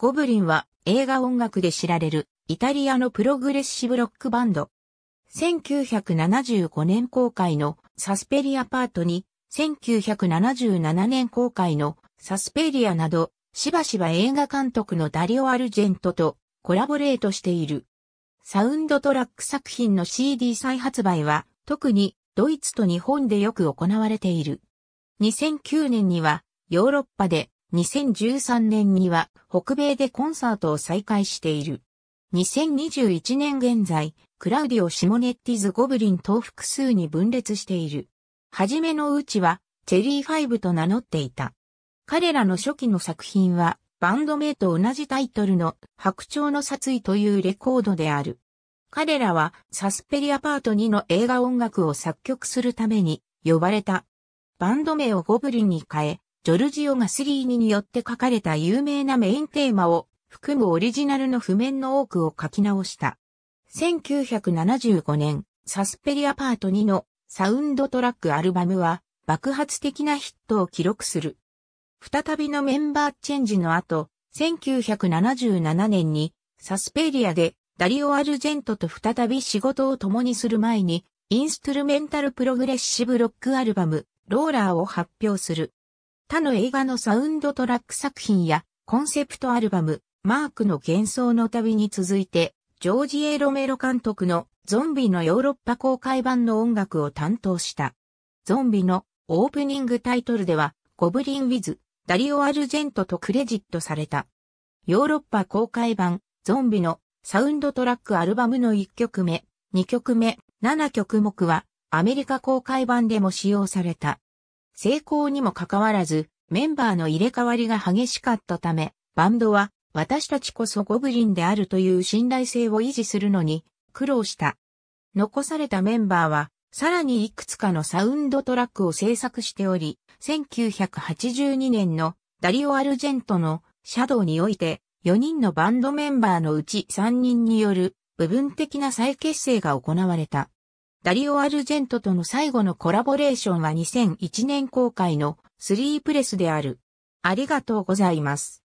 ゴブリンは映画音楽で知られるイタリアのプログレッシブロックバンド。1975年公開のサスペリアパートに、1977年公開のサスペリアなど、しばしば映画監督のダリオ・アルジェントとコラボレートしている。サウンドトラック作品の CD 再発売は、特にドイツと日本でよく行われている。2009年にはヨーロッパで2013年には北米でコンサートを再開している。2021年現在、クラウディオ・シモネッティズ・ゴブリン等複数に分裂している。はじめのうちは、チェリーファイブと名乗っていた。彼らの初期の作品は、バンド名と同じタイトルの白鳥の殺意というレコードである。彼らはサスペリアパート2の映画音楽を作曲するために呼ばれた。バンド名をゴブリンに変え、ジョルジオ・ガスリーニによって書かれた有名なメインテーマを含むオリジナルの譜面の多くを書き直した。1975年、サスペリアパート2のサウンドトラックアルバムは爆発的なヒットを記録する。再びのメンバーチェンジの後、1977年にサスペリアでダリオ・アルジェントと再び仕事を共にする前に、インストゥルメンタルプログレッシブロックアルバム、ローラーを発表する。他の映画のサウンドトラック作品やコンセプトアルバム、マークの幻想の旅に続いて、ジョージ・エロメロ監督のゾンビのヨーロッパ公開版の音楽を担当した。ゾンビのオープニングタイトルでは、ゴブリン・ウィズ、ダリオ・アルジェントとクレジットされた。ヨーロッパ公開版、ゾンビのサウンドトラックアルバムの1曲目、2曲目、7曲目は、アメリカ公開版でも使用された。成功にもかかわらず、メンバーの入れ替わりが激しかったため、バンドは私たちこそゴブリンであるという信頼性を維持するのに苦労した。残されたメンバーは、さらにいくつかのサウンドトラックを制作しており、1982年のダリオ・アルジェントのシャドウにおいて、4人のバンドメンバーのうち3人による部分的な再結成が行われた。ダリオ・アルジェントとの最後のコラボレーションは2001年公開のスリープレスである。ありがとうございます。